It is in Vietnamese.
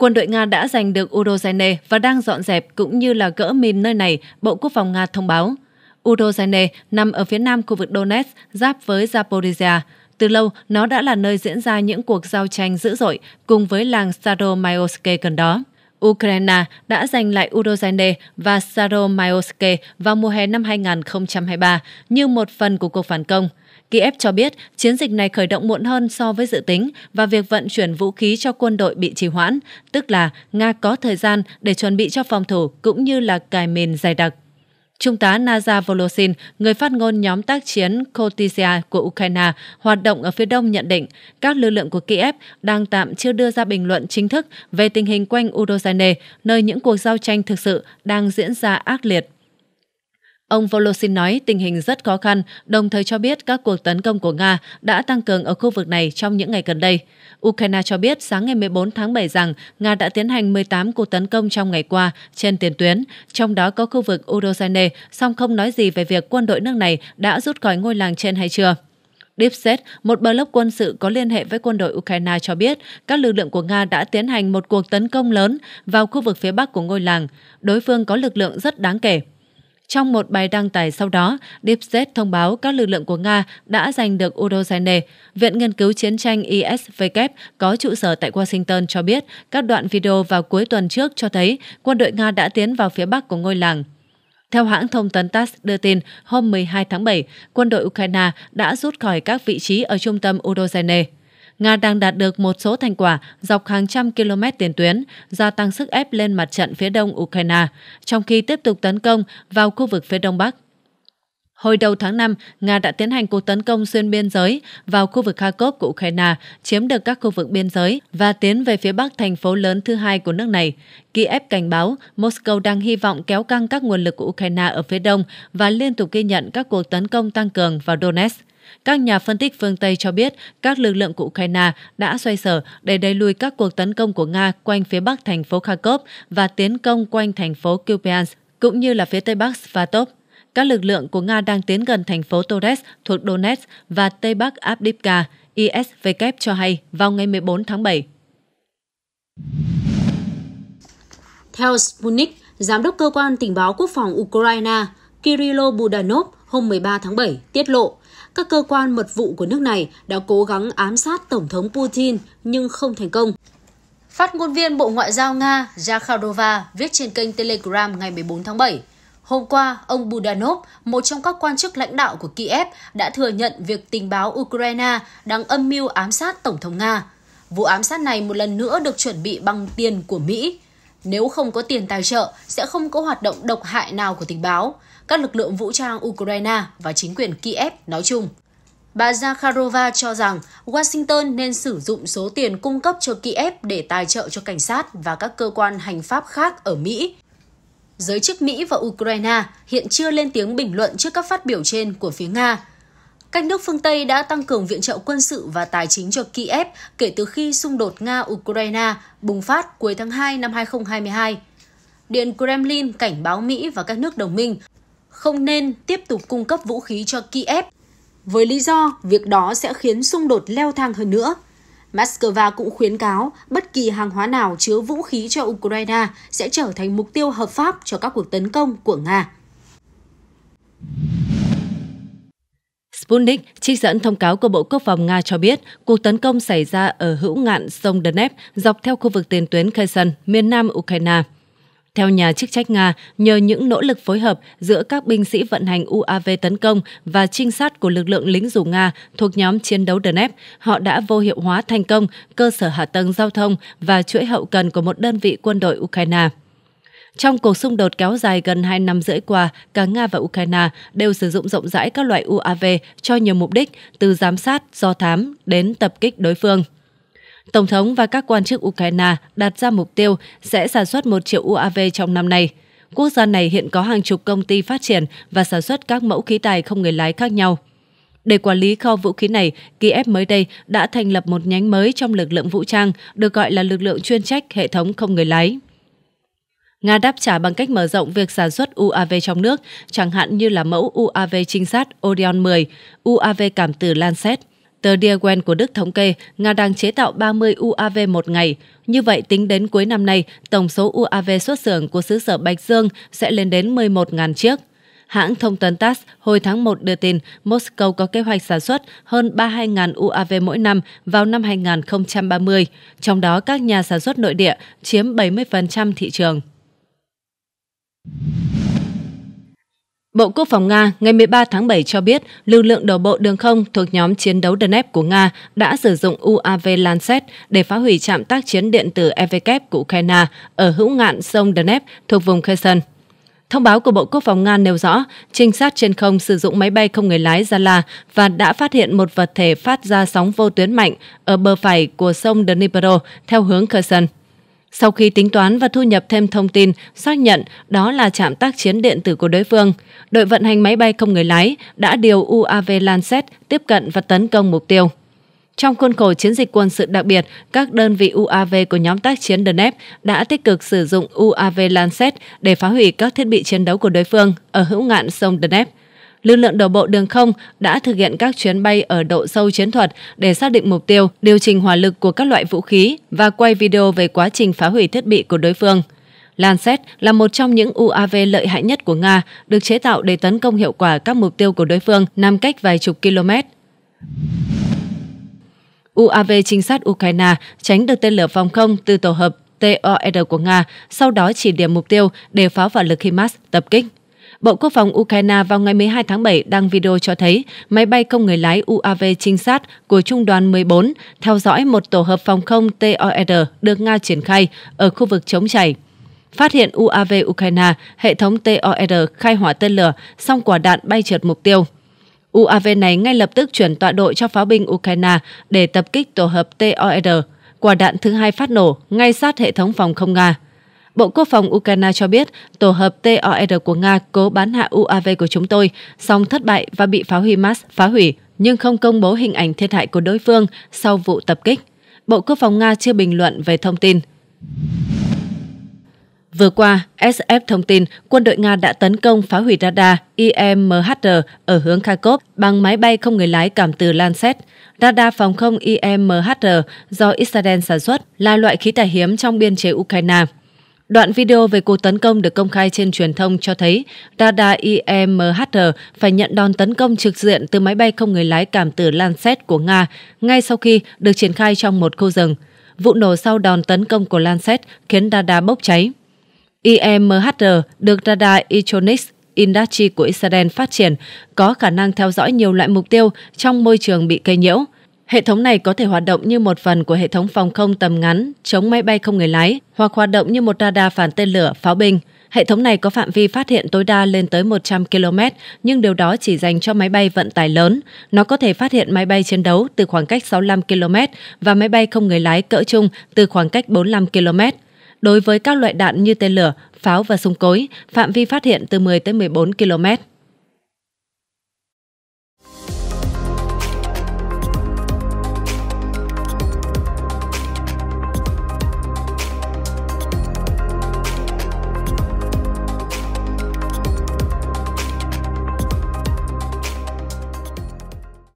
Quân đội Nga đã giành được Urozhene và đang dọn dẹp cũng như là gỡ mìn nơi này, Bộ Quốc phòng Nga thông báo. Urozhene nằm ở phía nam khu vực Donetsk, giáp với Zaporizhia. Từ lâu, nó đã là nơi diễn ra những cuộc giao tranh dữ dội cùng với làng Staromayoske gần đó. Ukraine đã giành lại Urozhene và Staromayoske vào mùa hè năm 2023 như một phần của cuộc phản công – Kiev cho biết chiến dịch này khởi động muộn hơn so với dự tính và việc vận chuyển vũ khí cho quân đội bị trì hoãn, tức là Nga có thời gian để chuẩn bị cho phòng thủ cũng như là cài mìn dày đặc. Trung tá Naza Volosin, người phát ngôn nhóm tác chiến Kotisia của Ukraine hoạt động ở phía đông nhận định các lực lượng của Kiev đang tạm chưa đưa ra bình luận chính thức về tình hình quanh Udozhne, nơi những cuộc giao tranh thực sự đang diễn ra ác liệt. Ông Volosin nói tình hình rất khó khăn, đồng thời cho biết các cuộc tấn công của Nga đã tăng cường ở khu vực này trong những ngày gần đây. Ukraine cho biết sáng ngày 14 tháng 7 rằng Nga đã tiến hành 18 cuộc tấn công trong ngày qua trên tiền tuyến, trong đó có khu vực Urozhene, song không nói gì về việc quân đội nước này đã rút khỏi ngôi làng trên hay chưa. Deep State, một blog quân sự có liên hệ với quân đội Ukraine cho biết các lực lượng của Nga đã tiến hành một cuộc tấn công lớn vào khu vực phía bắc của ngôi làng. Đối phương có lực lượng rất đáng kể. Trong một bài đăng tải sau đó, DeepSet thông báo các lực lượng của Nga đã giành được Urozhene. Viện Nghiên cứu Chiến tranh ISW có trụ sở tại Washington cho biết các đoạn video vào cuối tuần trước cho thấy quân đội Nga đã tiến vào phía bắc của ngôi làng. Theo hãng thông tấn TASS đưa tin, hôm 12 tháng 7, quân đội Ukraine đã rút khỏi các vị trí ở trung tâm Urozhene. Nga đang đạt được một số thành quả dọc hàng trăm km tiền tuyến, gia tăng sức ép lên mặt trận phía đông Ukraine, trong khi tiếp tục tấn công vào khu vực phía đông bắc. Hồi đầu tháng 5, Nga đã tiến hành cuộc tấn công xuyên biên giới vào khu vực Kharkov của Ukraine, chiếm được các khu vực biên giới và tiến về phía bắc thành phố lớn thứ hai của nước này. Kiev cảnh báo Moscow đang hy vọng kéo căng các nguồn lực của Ukraine ở phía đông và liên tục ghi nhận các cuộc tấn công tăng cường vào Donetsk. Các nhà phân tích phương Tây cho biết các lực lượng của Ukraine đã xoay sở để đẩy lùi các cuộc tấn công của Nga quanh phía bắc thành phố Kharkov và tiến công quanh thành phố Kupiansk, cũng như là phía tây bắc Svatov. Các lực lượng của Nga đang tiến gần thành phố Torres thuộc Donetsk và tây bắc Abdivka, ISVK cho hay vào ngày 14 tháng 7. Theo Sputnik, Giám đốc Cơ quan Tình báo Quốc phòng Ukraine Kirilo Budanov hôm 13 tháng 7 tiết lộ các cơ quan mật vụ của nước này đã cố gắng ám sát Tổng thống Putin nhưng không thành công. Phát ngôn viên Bộ Ngoại giao Nga Zakharova viết trên kênh Telegram ngày 14 tháng 7. Hôm qua, ông Budanov, một trong các quan chức lãnh đạo của Kiev, đã thừa nhận việc tình báo Ukraine đang âm mưu ám sát Tổng thống Nga. Vụ ám sát này một lần nữa được chuẩn bị bằng tiền của Mỹ, nếu không có tiền tài trợ, sẽ không có hoạt động độc hại nào của tình báo, các lực lượng vũ trang Ukraine và chính quyền Kiev nói chung. Bà Zakharova cho rằng Washington nên sử dụng số tiền cung cấp cho Kiev để tài trợ cho cảnh sát và các cơ quan hành pháp khác ở Mỹ. Giới chức Mỹ và Ukraine hiện chưa lên tiếng bình luận trước các phát biểu trên của phía Nga, các nước phương Tây đã tăng cường viện trợ quân sự và tài chính cho Kiev kể từ khi xung đột Nga-Ukraine bùng phát cuối tháng 2 năm 2022. Điện Kremlin cảnh báo Mỹ và các nước đồng minh không nên tiếp tục cung cấp vũ khí cho Kiev với lý do việc đó sẽ khiến xung đột leo thang hơn nữa. Moscow cũng khuyến cáo bất kỳ hàng hóa nào chứa vũ khí cho Ukraine sẽ trở thành mục tiêu hợp pháp cho các cuộc tấn công của Nga. Sputnik trích dẫn thông cáo của Bộ Quốc phòng Nga cho biết cuộc tấn công xảy ra ở hữu ngạn sông Donetsk dọc theo khu vực tiền tuyến Kherson, miền nam Ukraine. Theo nhà chức trách Nga, nhờ những nỗ lực phối hợp giữa các binh sĩ vận hành UAV tấn công và trinh sát của lực lượng lính dù Nga thuộc nhóm chiến đấu Donetsk, họ đã vô hiệu hóa thành công cơ sở hạ tầng giao thông và chuỗi hậu cần của một đơn vị quân đội Ukraine. Trong cuộc xung đột kéo dài gần 2 năm rưỡi qua, cả Nga và Ukraine đều sử dụng rộng rãi các loại UAV cho nhiều mục đích, từ giám sát, do thám đến tập kích đối phương. Tổng thống và các quan chức Ukraine đặt ra mục tiêu sẽ sản xuất 1 triệu UAV trong năm nay. Quốc gia này hiện có hàng chục công ty phát triển và sản xuất các mẫu khí tài không người lái khác nhau. Để quản lý kho vũ khí này, Kiev mới đây đã thành lập một nhánh mới trong lực lượng vũ trang được gọi là lực lượng chuyên trách hệ thống không người lái. Nga đáp trả bằng cách mở rộng việc sản xuất UAV trong nước, chẳng hạn như là mẫu UAV trinh sát Orion 10, UAV cảm tử Lancet. Tờ Die Welt của Đức thống kê, Nga đang chế tạo 30 UAV một ngày. Như vậy, tính đến cuối năm nay, tổng số UAV xuất xưởng của xứ sở Bạch Dương sẽ lên đến 11.000 chiếc. Hãng thông tấn TASS hồi tháng 1 đưa tin Moscow có kế hoạch sản xuất hơn 32.000 UAV mỗi năm vào năm 2030, trong đó các nhà sản xuất nội địa chiếm 70% thị trường. Bộ Quốc phòng Nga ngày 13 tháng 7 cho biết lực lượng đầu bộ đường không thuộc nhóm chiến đấu Dnep của Nga đã sử dụng UAV Lancet để phá hủy trạm tác chiến điện tử EVK của Ukraine ở hữu ngạn sông Dnep thuộc vùng Kherson. Thông báo của Bộ Quốc phòng Nga nêu rõ, trinh sát trên không sử dụng máy bay không người lái Zala và đã phát hiện một vật thể phát ra sóng vô tuyến mạnh ở bờ phải của sông Dnipro theo hướng Kherson. Sau khi tính toán và thu nhập thêm thông tin, xác nhận đó là trạm tác chiến điện tử của đối phương, đội vận hành máy bay không người lái đã điều UAV Lancet tiếp cận và tấn công mục tiêu. Trong khuôn khổ chiến dịch quân sự đặc biệt, các đơn vị UAV của nhóm tác chiến Donetsk đã tích cực sử dụng UAV Lancet để phá hủy các thiết bị chiến đấu của đối phương ở hữu ngạn sông Donetsk lực lượng đổ bộ đường không đã thực hiện các chuyến bay ở độ sâu chiến thuật để xác định mục tiêu, điều chỉnh hỏa lực của các loại vũ khí và quay video về quá trình phá hủy thiết bị của đối phương. Lancet là một trong những UAV lợi hại nhất của Nga, được chế tạo để tấn công hiệu quả các mục tiêu của đối phương nằm cách vài chục km. UAV trinh sát Ukraine tránh được tên lửa phòng không từ tổ hợp TOR của Nga, sau đó chỉ điểm mục tiêu để pháo hỏa lực HIMARS tập kích. Bộ Quốc phòng Ukraine vào ngày 12 tháng 7 đăng video cho thấy máy bay không người lái UAV trinh sát của Trung đoàn 14 theo dõi một tổ hợp phòng không TOR e được Nga triển khai ở khu vực chống chảy. Phát hiện UAV Ukraine, hệ thống TOR e khai hỏa tên lửa, song quả đạn bay trượt mục tiêu. UAV này ngay lập tức chuyển tọa độ cho pháo binh Ukraine để tập kích tổ hợp TOR. E quả đạn thứ hai phát nổ ngay sát hệ thống phòng không Nga. Bộ Quốc phòng Ukraine cho biết tổ hợp TOR của Nga cố bắn hạ UAV của chúng tôi, song thất bại và bị pháo HIMARS phá hủy, nhưng không công bố hình ảnh thiệt hại của đối phương sau vụ tập kích. Bộ Quốc phòng Nga chưa bình luận về thông tin. Vừa qua, SF thông tin quân đội Nga đã tấn công phá hủy radar IMHR ở hướng Kharkov bằng máy bay không người lái cảm từ Lancet. Radar phòng không IMHR do Israel sản xuất là loại khí tài hiếm trong biên chế Ukraine. Đoạn video về cuộc tấn công được công khai trên truyền thông cho thấy Dada IMHR phải nhận đòn tấn công trực diện từ máy bay không người lái cảm tử Lancet của Nga ngay sau khi được triển khai trong một khu rừng. Vụ nổ sau đòn tấn công của Lancet khiến Dada bốc cháy. IMHR được Dada Electronics Industry của Israel phát triển có khả năng theo dõi nhiều loại mục tiêu trong môi trường bị cây nhiễu – Hệ thống này có thể hoạt động như một phần của hệ thống phòng không tầm ngắn, chống máy bay không người lái hoặc hoạt động như một radar phản tên lửa, pháo binh. Hệ thống này có phạm vi phát hiện tối đa lên tới 100 km, nhưng điều đó chỉ dành cho máy bay vận tải lớn. Nó có thể phát hiện máy bay chiến đấu từ khoảng cách 65 km và máy bay không người lái cỡ trung từ khoảng cách 45 km. Đối với các loại đạn như tên lửa, pháo và súng cối, phạm vi phát hiện từ 10 tới 14 km.